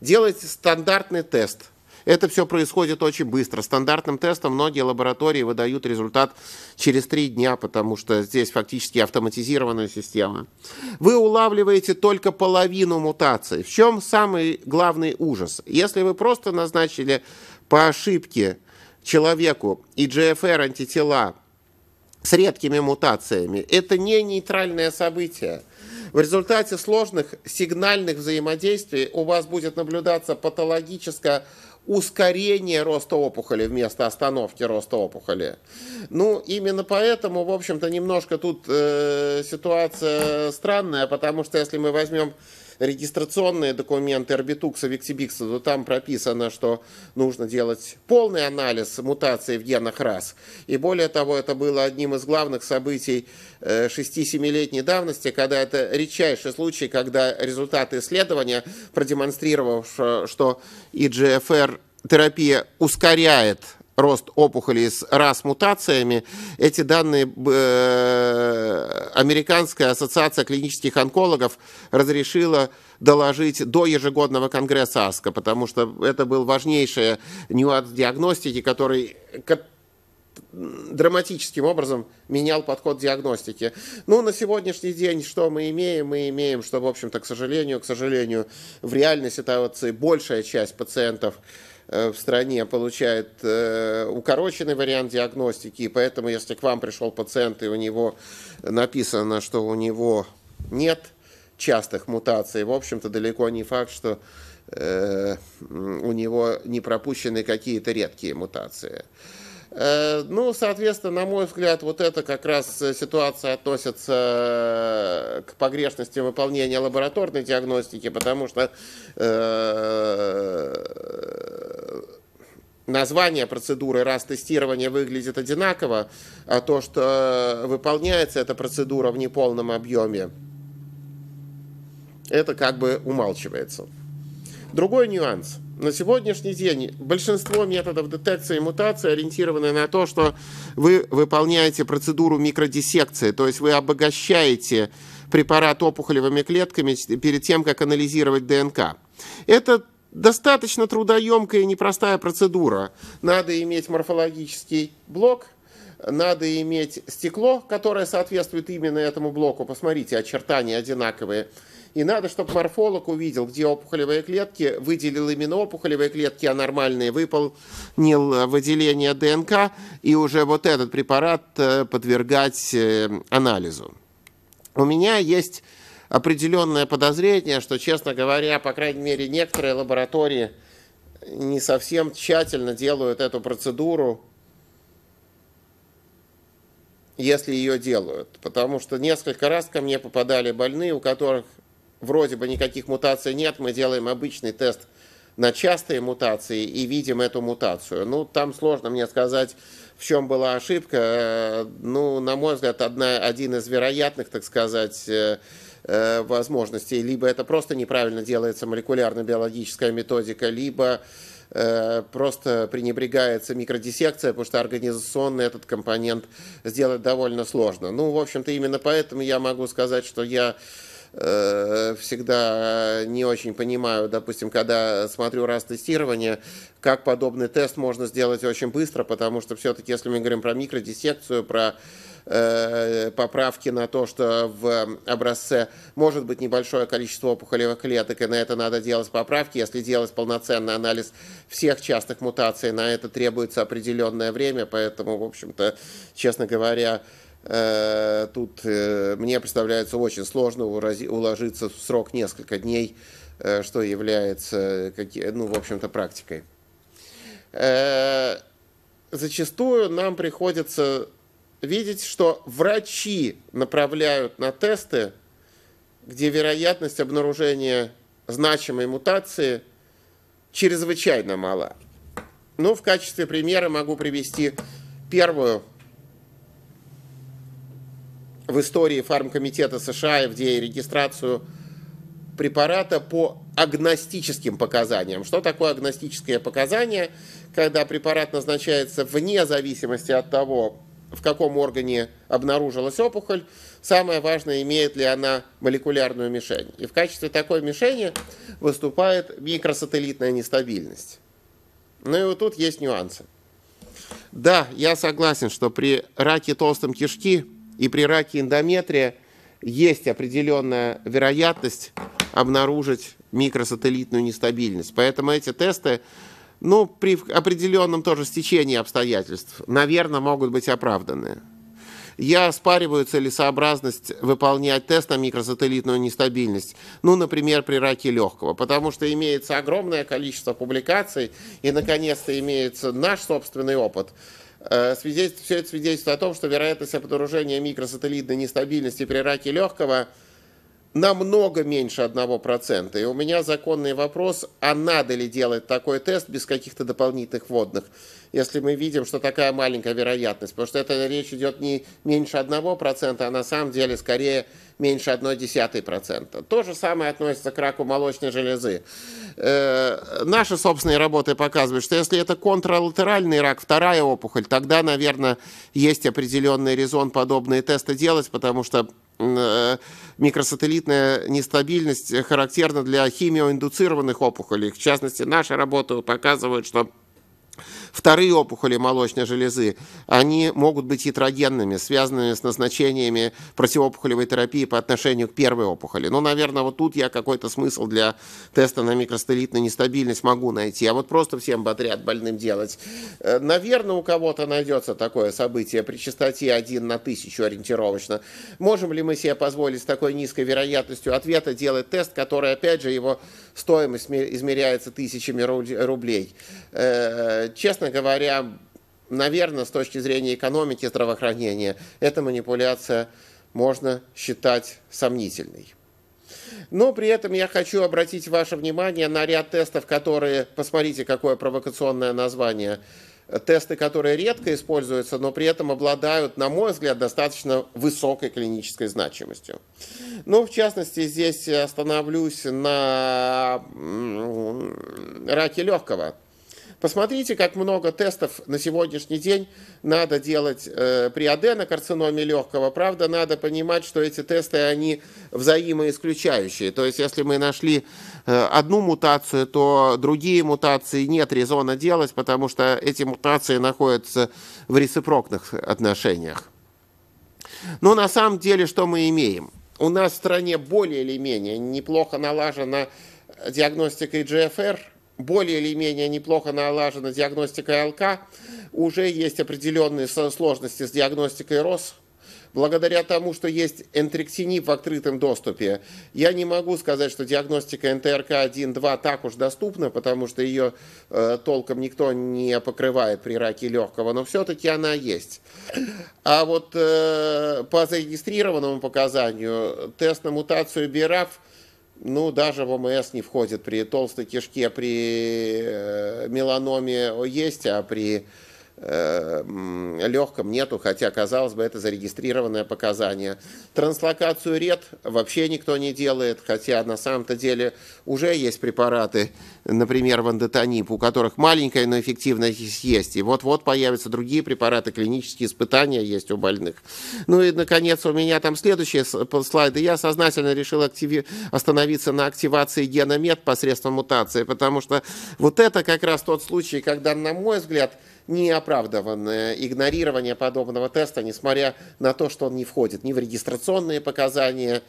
делаете стандартный тест – это все происходит очень быстро. Стандартным тестом многие лаборатории выдают результат через три дня, потому что здесь фактически автоматизированная система. Вы улавливаете только половину мутаций. В чем самый главный ужас? Если вы просто назначили по ошибке человеку и антитела с редкими мутациями. Это не нейтральное событие. В результате сложных сигнальных взаимодействий у вас будет наблюдаться патологическая ускорение роста опухоли вместо остановки роста опухоли. Ну, именно поэтому, в общем-то, немножко тут э, ситуация странная, потому что если мы возьмем регистрационные документы Орбитукса, Виксибикса, то там прописано, что нужно делать полный анализ мутации в генах рас. И более того, это было одним из главных событий 6-7-летней э, давности, когда это редчайший случай, когда результаты исследования, продемонстрировав, что EGFR терапия ускоряет рост опухолей с РАС-мутациями. Эти данные э, Американская ассоциация клинических онкологов разрешила доложить до ежегодного конгресса АСКО, потому что это был важнейший нюанс диагностики, который драматическим образом менял подход диагностики. Ну, на сегодняшний день что мы имеем? Мы имеем, что, в общем-то, к сожалению, к сожалению, в реальной ситуации большая часть пациентов Э, в стране получает э, укороченный вариант диагностики, и поэтому, если к вам пришел пациент, и у него написано, что у него нет частых мутаций, в общем-то, далеко не факт, что э, у него не пропущены какие-то редкие мутации. Ну, соответственно, на мой взгляд, вот это как раз ситуация относится к погрешности выполнения лабораторной диагностики, потому что название процедуры, раз тестирование выглядит одинаково, а то, что э, выполняется эта процедура в неполном объеме, это как бы умалчивается. Другой нюанс. На сегодняшний день большинство методов детекции мутации ориентированы на то, что вы выполняете процедуру микродиссекции, то есть вы обогащаете препарат опухолевыми клетками перед тем, как анализировать ДНК. Это достаточно трудоемкая и непростая процедура. Надо иметь морфологический блок, надо иметь стекло, которое соответствует именно этому блоку. Посмотрите, очертания одинаковые. И надо, чтобы морфолог увидел, где опухолевые клетки, выделил именно опухолевые клетки, а нормальные выполнил а выделение ДНК, и уже вот этот препарат э, подвергать э, анализу. У меня есть определенное подозрение, что, честно говоря, по крайней мере, некоторые лаборатории не совсем тщательно делают эту процедуру, если ее делают. Потому что несколько раз ко мне попадали больные, у которых вроде бы никаких мутаций нет, мы делаем обычный тест на частые мутации и видим эту мутацию. Ну, там сложно мне сказать, в чем была ошибка. Э, ну, на мой взгляд, одна, один из вероятных, так сказать, э, Э, возможностей. Либо это просто неправильно делается молекулярно-биологическая методика, либо э, просто пренебрегается микродиссекция, потому что организационный этот компонент сделать довольно сложно. Ну, в общем-то, именно поэтому я могу сказать, что я э, всегда не очень понимаю, допустим, когда смотрю раз тестирование, как подобный тест можно сделать очень быстро, потому что все-таки, если мы говорим про микродиссекцию, про Э, поправки на то, что в образце может быть небольшое количество опухолевых клеток, и на это надо делать поправки. Если делать полноценный анализ всех частых мутаций, на это требуется определенное время, поэтому, в общем-то, честно говоря, э, тут э, мне представляется очень сложно уложиться в срок несколько дней, что является, ну, в общем-то, практикой. Зачастую нам приходится видеть, что врачи направляют на тесты, где вероятность обнаружения значимой мутации чрезвычайно мала. Ну, в качестве примера могу привести первую в истории фармкомитета США FDA регистрацию препарата по агностическим показаниям. Что такое агностическое показание? Когда препарат назначается вне зависимости от того, в каком органе обнаружилась опухоль, самое важное, имеет ли она молекулярную мишень. И в качестве такой мишени выступает микросателлитная нестабильность. Ну и вот тут есть нюансы. Да, я согласен, что при раке толстом кишки и при раке эндометрия есть определенная вероятность обнаружить микросателлитную нестабильность. Поэтому эти тесты ну, при определенном тоже стечении обстоятельств, наверное, могут быть оправданы. Я спариваю целесообразность выполнять тест на микросателлитную нестабильность, ну, например, при раке легкого, потому что имеется огромное количество публикаций, и, наконец-то, имеется наш собственный опыт, э, свидетельство, все это свидетельствует о том, что вероятность обнаружения микросателлитной нестабильности при раке легкого – намного меньше 1%. И у меня законный вопрос, а надо ли делать такой тест без каких-то дополнительных вводных, если мы видим, что такая маленькая вероятность. Потому что это речь идет не меньше 1%, а на самом деле скорее меньше 0,1%. То же самое относится к раку молочной железы. Э, наши собственные работы показывают, что если это контралатеральный рак, вторая опухоль, тогда, наверное, есть определенный резон подобные тесты делать, потому что Э, микросателлитная нестабильность э, характерна для химиоиндуцированных опухолей. В частности, наши работы показывают, что Вторые опухоли молочной железы, они могут быть ятрогенными, связанными с назначениями противоопухолевой терапии по отношению к первой опухоли. Ну, наверное, вот тут я какой-то смысл для теста на микростелитную нестабильность могу найти. А вот просто всем подряд больным делать. Э, наверное, у кого-то найдется такое событие при частоте 1 на 1000 ориентировочно. Можем ли мы себе позволить с такой низкой вероятностью ответа делать тест, который, опять же, его стоимость измеряется тысячами рублей? Э, честно честно говоря, наверное, с точки зрения экономики здравоохранения, эта манипуляция можно считать сомнительной. Но при этом я хочу обратить ваше внимание на ряд тестов, которые, посмотрите, какое провокационное название, тесты, которые редко используются, но при этом обладают, на мой взгляд, достаточно высокой клинической значимостью. Ну, в частности, здесь остановлюсь на раке легкого – Посмотрите, как много тестов на сегодняшний день надо делать э, при аденокарциноме легкого. Правда, надо понимать, что эти тесты, они взаимоисключающие. То есть, если мы нашли э, одну мутацию, то другие мутации нет резона делать, потому что эти мутации находятся в реципрокных отношениях. Но на самом деле, что мы имеем? У нас в стране более или менее неплохо налажена диагностика EGFR – более или менее неплохо налажена диагностика ЛК, уже есть определенные сложности с диагностикой РОС. Благодаря тому, что есть энтректинип в открытом доступе, я не могу сказать, что диагностика НТРК-1-2 так уж доступна, потому что ее э, толком никто не покрывает при раке легкого, но все-таки она есть. А вот э, по зарегистрированному показанию тест на мутацию БИРАФ – ну, даже в ВМС не входит при толстой кишке, при э, меланоме есть, а при Э, легком нету, хотя, казалось бы, это зарегистрированное показание. Транслокацию ред вообще никто не делает, хотя на самом-то деле уже есть препараты, например, вандетонип, у которых маленькая, но эффективность есть. И вот-вот появятся другие препараты, клинические испытания есть у больных. Ну и, наконец, у меня там следующие слайды. Я сознательно решил активи... остановиться на активации гена посредством мутации, потому что вот это как раз тот случай, когда, на мой взгляд, неоправданное игнорирование подобного теста, несмотря на то, что он не входит ни в регистрационные показания,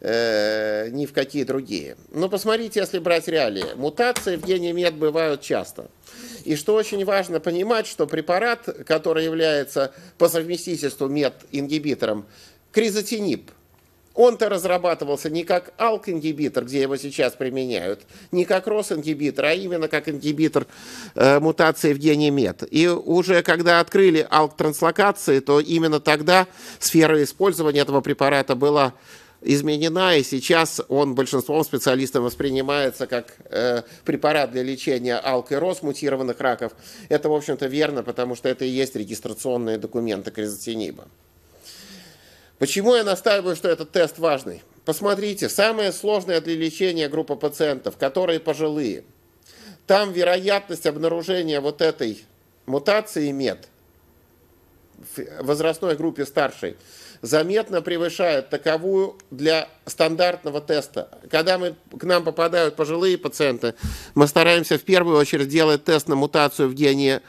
э, ни в какие другие. Но посмотрите, если брать реалии. Мутации в гене мед бывают часто. И что очень важно понимать, что препарат, который является по совместительству мед-ингибитором, кризотинип – он-то разрабатывался не как алк-ингибитор, где его сейчас применяют, не как рос-ингибитор, а именно как ингибитор э, мутации в гене МЕД. И уже когда открыли алк-транслокации, то именно тогда сфера использования этого препарата была изменена, и сейчас он большинством специалистов воспринимается как э, препарат для лечения алк и рос мутированных раков. Это, в общем-то, верно, потому что это и есть регистрационные документы кризотиниба. Почему я настаиваю, что этот тест важный? Посмотрите, самая сложная для лечения группа пациентов, которые пожилые. Там вероятность обнаружения вот этой мутации мед в возрастной группе старшей заметно превышает таковую для стандартного теста. Когда мы, к нам попадают пожилые пациенты, мы стараемся в первую очередь делать тест на мутацию в гене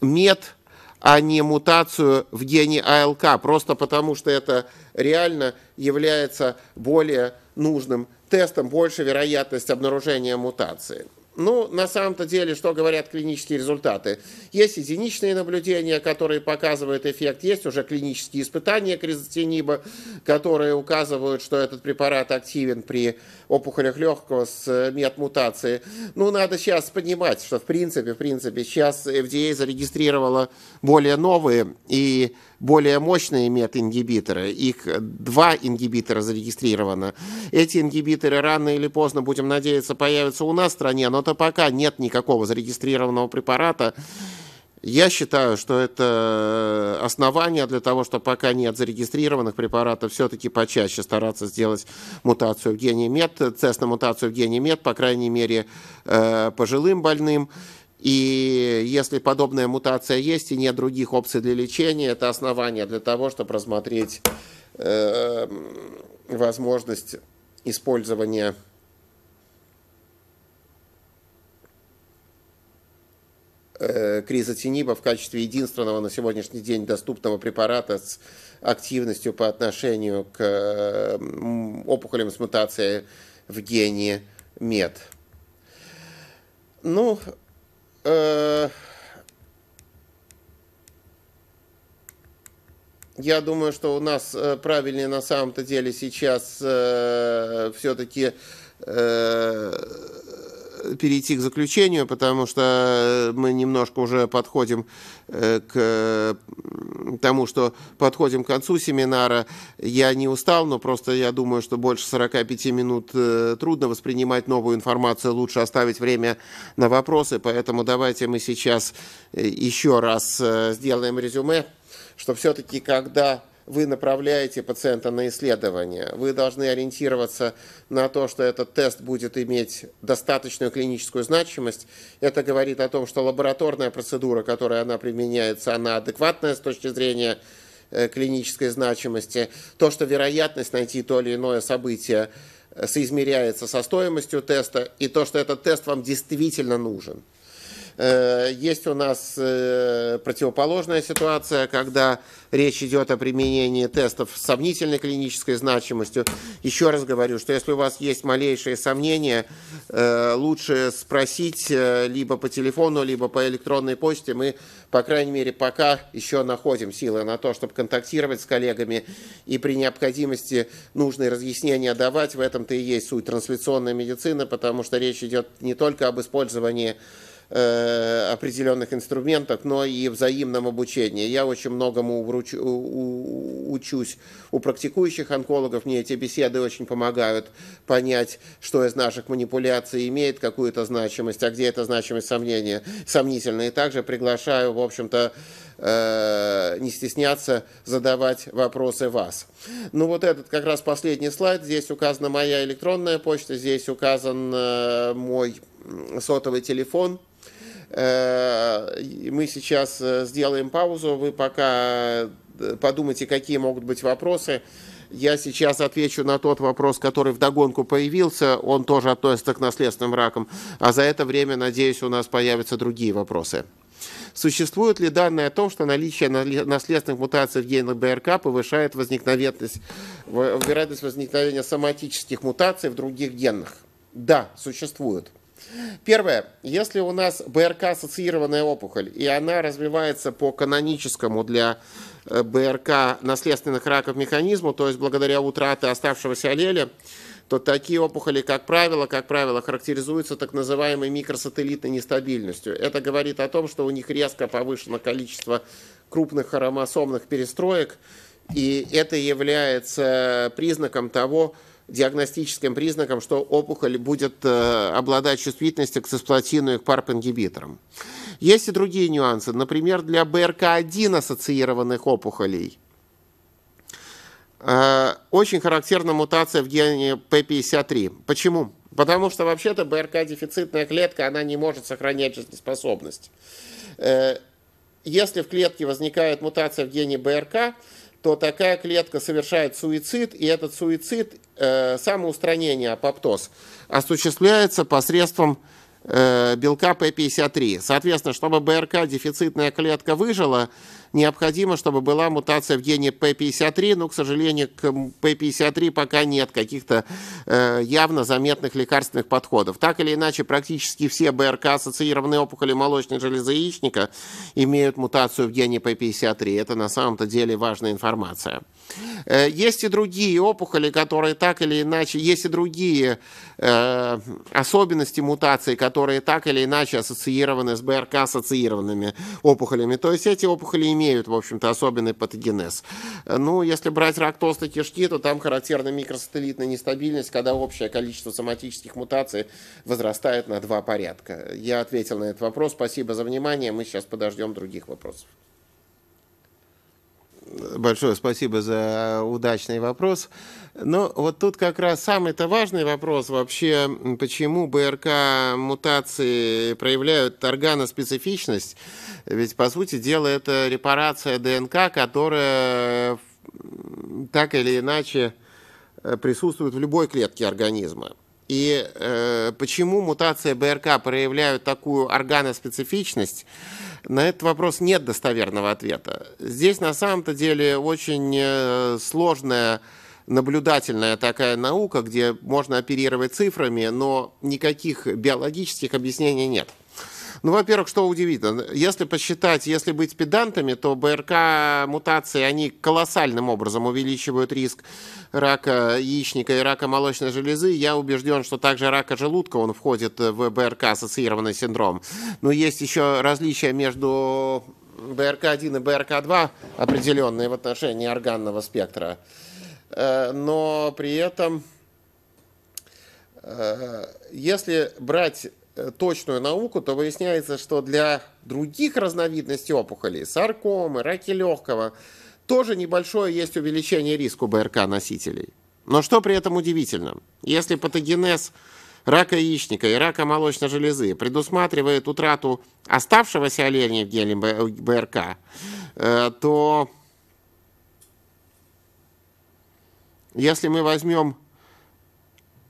мед – а не мутацию в гене АЛК, просто потому что это реально является более нужным тестом, больше вероятность обнаружения мутации. Ну, на самом-то деле, что говорят клинические результаты? Есть единичные наблюдения, которые показывают эффект, есть уже клинические испытания кризотениба, которые указывают, что этот препарат активен при опухолях легкого с метмутацией. Ну, надо сейчас понимать, что в принципе, в принципе, сейчас FDA а зарегистрировала более новые и более мощные медингибиторы. Их два ингибитора зарегистрировано. Эти ингибиторы рано или поздно, будем надеяться, появятся у нас в стране, но то пока нет никакого зарегистрированного препарата. Я считаю, что это основание для того, что пока нет зарегистрированных препаратов, все-таки почаще стараться сделать мутацию в гене МЕД, цест на мутацию в гене МЕД, по крайней мере, э, пожилым больным. И если подобная мутация есть и нет других опций для лечения, это основание для того, чтобы рассмотреть э, возможность использования э, кризотениба в качестве единственного на сегодняшний день доступного препарата с активностью по отношению к э, опухолям с мутацией в гене МЕД. Ну, Э, я думаю, что у нас э, правильнее на самом-то деле сейчас э, все-таки перейти к заключению, потому что э, мы немножко уже подходим э, к тому, что подходим к концу семинара. Я не устал, но просто я думаю, что больше 45 минут э, трудно воспринимать новую информацию, лучше оставить время на вопросы, поэтому давайте мы сейчас еще раз сделаем резюме, что все-таки когда вы направляете пациента на исследование, вы должны ориентироваться на то, что этот тест будет иметь достаточную клиническую значимость. Это говорит о том, что лабораторная процедура, которая она применяется, она адекватная с точки зрения э, клинической значимости. То, что вероятность найти то или иное событие э, соизмеряется со стоимостью теста, и то, что этот тест вам действительно нужен. Э, есть у нас э, противоположная ситуация, когда речь идет о применении тестов с сомнительной клинической значимостью. Еще раз говорю, что если у вас есть малейшие сомнения, э, лучше спросить либо по телефону, либо по электронной почте. Мы, по крайней мере, пока еще находим силы на то, чтобы контактировать с коллегами и при необходимости нужные разъяснения давать. В этом-то и есть суть трансляционной медицины, потому что речь идет не только об использовании Э, определенных инструментах, но и взаимном обучении. Я очень многому вручу, у, учусь у практикующих онкологов. Мне эти беседы очень помогают понять, что из наших манипуляций имеет какую-то значимость, а где эта значимость сомнения, сомнительна. И также приглашаю, в общем-то, э, не стесняться задавать вопросы вас. Ну вот этот как раз последний слайд. Здесь указана моя электронная почта, здесь указан э, мой сотовый телефон – Э, мы сейчас э, сделаем паузу, вы пока э, подумайте, какие могут быть вопросы. Я сейчас отвечу на тот вопрос, который вдогонку появился. Он тоже относится к наследственным ракам. А за это время, надеюсь, у нас появятся другие вопросы. Существуют ли данные о том, что наличие наследственных мутаций в генах БРК повышает возникновенность, вероятность возникновения соматических мутаций в других генах? Да, существуют. Первое. Если у нас БРК-ассоциированная опухоль, и она развивается по каноническому для э, БРК наследственных раков механизму, то есть благодаря утрате оставшегося аллеля, то такие опухоли, как правило, как правило, характеризуются так называемой микросателлитной нестабильностью. Это говорит о том, что у них резко повышено количество крупных хромосомных перестроек, и это является признаком того, что диагностическим признаком, что опухоль будет э, обладать чувствительностью к цисплатину и к парп-ингибиторам. Есть и другие нюансы. Например, для БРК1 ассоциированных опухолей э, очень характерна мутация в гене P53. Почему? Потому что вообще-то БРК-дефицитная клетка, она не может сохранять жизнеспособность. Э, если в клетке возникает мутация в гене БРК, то такая клетка совершает суицид, и этот суицид Э, самоустранение апоптоз осуществляется посредством э, белка P53. Соответственно, чтобы БРК, дефицитная клетка, выжила, необходимо, чтобы была мутация в гене P53, но, ну, к сожалению, к P53 пока нет каких-то э, явно заметных лекарственных подходов. Так или иначе, практически все БРК-ассоциированные опухоли молочной железы яичника имеют мутацию в гене P53. Это на самом-то деле важная информация. Э, есть и другие опухоли, которые так или иначе, есть и другие э, особенности мутации, которые так или иначе ассоциированы с БРК-ассоциированными опухолями. То есть эти опухоли имеют имеют, в общем-то, особенный патогенез. Ну, если брать рак толстой кишки, то там характерна микросателлитная нестабильность, когда общее количество соматических мутаций возрастает на два порядка. Я ответил на этот вопрос. Спасибо за внимание. Мы сейчас подождем других вопросов. Большое спасибо за удачный вопрос. Но ну, вот тут как раз самый-то важный вопрос вообще, почему БРК-мутации проявляют органоспецифичность. Ведь, по сути дела, это репарация ДНК, которая так или иначе э, присутствует в любой клетке организма. И э, почему мутации БРК проявляют такую органоспецифичность, на этот вопрос нет достоверного ответа. Здесь на самом-то деле очень э, сложная наблюдательная такая наука, где можно оперировать цифрами, но никаких биологических объяснений нет. Ну, во-первых, что удивительно, если посчитать, если быть педантами, то БРК-мутации, они колоссальным образом увеличивают риск рака яичника и рака молочной железы. Я убежден, что также рака желудка, он входит в БРК-ассоциированный синдром. Но есть еще различия между БРК-1 и БРК-2 определенные в отношении органного спектра. Э, но при этом, э, если брать Э, точную науку, то выясняется, что для других разновидностей опухолей, саркомы, раки легкого, тоже небольшое есть увеличение риска БРК носителей. Но что при этом удивительно? Если патогенез рака яичника и рака молочной железы предусматривает утрату оставшегося оленя в геле э, БРК, э, то если мы возьмем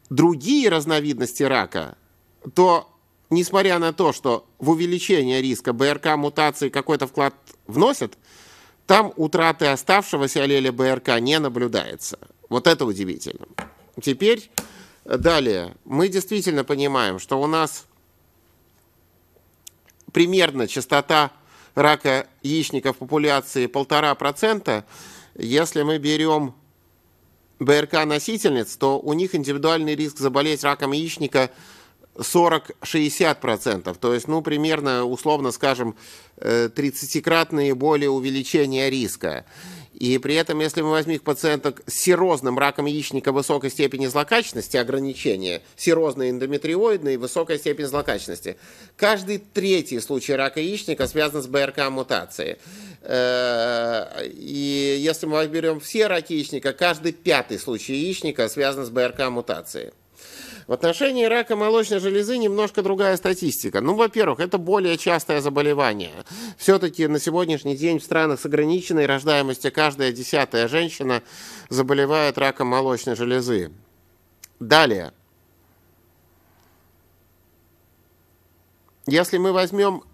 другие разновидности рака, то несмотря на то, что в увеличение риска БРК мутации какой-то вклад вносят, там утраты оставшегося аллеля БРК не наблюдается. Вот это удивительно. Теперь далее. Мы действительно понимаем, что у нас примерно частота рака яичников популяции 1,5%. Если мы берем БРК-носительниц, то у них индивидуальный риск заболеть раком яичника – 40-60%, то есть, ну, примерно, условно скажем, 30-кратные э, более увеличения риска. И при этом, если мы возьмем пациенток с серозным раком яичника высокой степени злокачественности, ограничения, серозные, эндометриоидный, высокая степень злокачественности, каждый третий случай рака яичника связан с БРК-мутацией. Э, и если мы берем все раки яичника, каждый пятый случай яичника связан с БРК-мутацией. В отношении рака молочной железы немножко другая статистика. Ну, во-первых, это более частое заболевание. Все-таки на сегодняшний день в странах с ограниченной рождаемостью каждая десятая женщина заболевает раком молочной железы. Далее. Если мы возьмем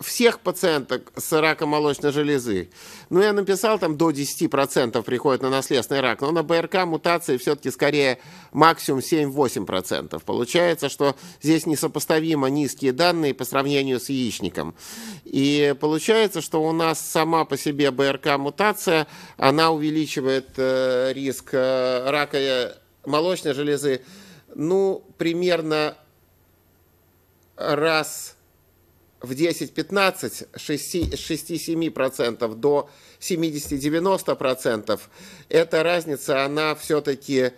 всех пациенток с раком молочной железы. Ну, я написал, там до 10% приходит на наследственный рак, но на БРК мутации все-таки скорее максимум 7-8%. Получается, что здесь несопоставимо низкие данные по сравнению с яичником. И получается, что у нас сама по себе БРК-мутация, она увеличивает э, риск э, рака молочной железы, ну, примерно раз в 10-15, 6-7% до 70-90%, эта разница, она все-таки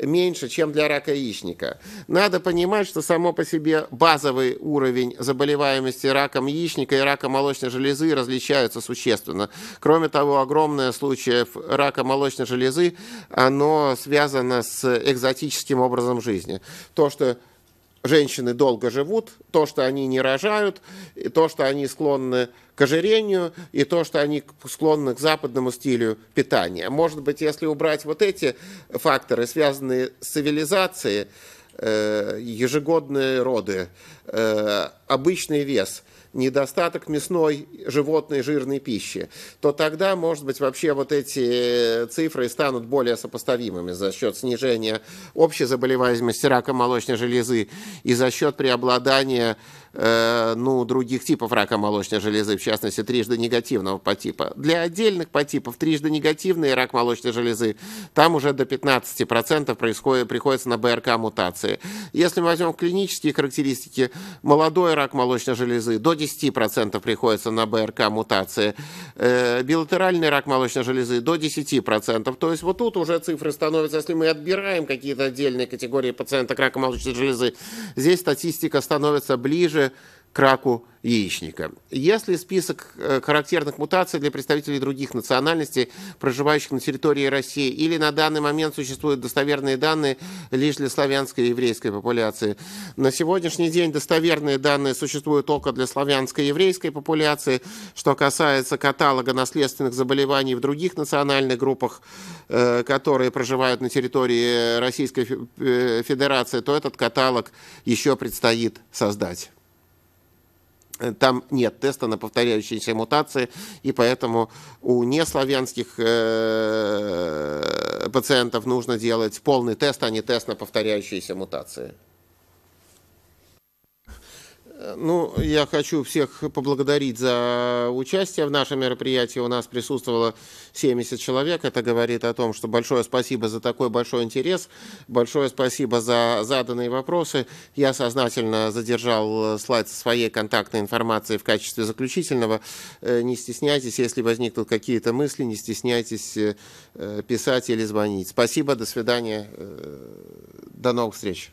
меньше, чем для рака яичника. Надо понимать, что само по себе базовый уровень заболеваемости раком яичника и рака молочной железы различаются существенно. Кроме того, огромное случаев рака молочной железы, оно связано с экзотическим образом жизни. То, что женщины долго живут, то, что они не рожают, и то, что они склонны к ожирению, и то, что они склонны к западному стилю питания. Может быть, если убрать вот эти факторы, связанные с цивилизацией, э, ежегодные роды, э, обычный вес – недостаток мясной животной жирной пищи, то тогда, может быть, вообще вот эти э, цифры станут более сопоставимыми за счет снижения общей заболеваемости рака молочной железы и за счет преобладания Э, ну, других типов рака молочной железы, в частности, трижды негативного по типа. Для отдельных по типов трижды негативный рак молочной железы, там уже до 15% происходит, приходится на БРК-мутации. Если мы возьмем клинические характеристики, молодой рак молочной железы до 10% приходится на БРК-мутации, э, билатеральный рак молочной железы до 10%. То есть вот тут уже цифры становятся, если мы отбираем какие-то отдельные категории пациенток рака молочной железы, здесь статистика становится ближе ближе к раку яичника. Если список э, характерных мутаций для представителей других национальностей, проживающих на территории России, или на данный момент существуют достоверные данные лишь для славянской и еврейской популяции. На сегодняшний день достоверные данные существуют только для славянской и еврейской популяции. Что касается каталога наследственных заболеваний в других национальных группах, э, которые проживают на территории Российской э, Федерации, то этот каталог еще предстоит создать. Э, там нет теста на повторяющиеся мутации, и поэтому у неславянских э, пациентов нужно делать полный тест, а не тест на повторяющиеся мутации. Ну, я хочу всех поблагодарить за участие в нашем мероприятии. У нас присутствовало 70 человек. Это говорит о том, что большое спасибо за такой большой интерес, большое спасибо за заданные вопросы. Я сознательно задержал слайд со своей контактной информацией в качестве заключительного. Э, не стесняйтесь, если возникнут какие-то мысли, не стесняйтесь э, писать или звонить. Спасибо, до свидания, э, до новых встреч.